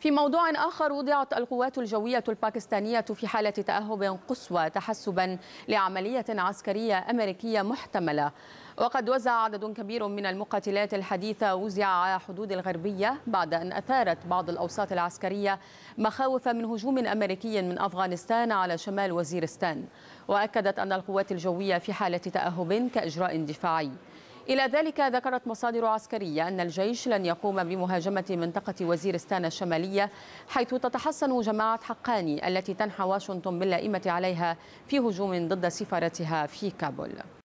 في موضوع آخر وضعت القوات الجوية الباكستانية في حالة تأهب قصوى تحسبا لعملية عسكرية أمريكية محتملة وقد وزع عدد كبير من المقاتلات الحديثة وزع على حدود الغربية بعد أن أثارت بعض الأوساط العسكرية مخاوف من هجوم أمريكي من أفغانستان على شمال وزيرستان وأكدت أن القوات الجوية في حالة تأهب كإجراء دفاعي إلى ذلك ذكرت مصادر عسكرية أن الجيش لن يقوم بمهاجمة منطقة وزيرستان الشمالية حيث تتحصن جماعة حقاني التي تنحى واشنطن باللائمة عليها في هجوم ضد سفارتها في كابول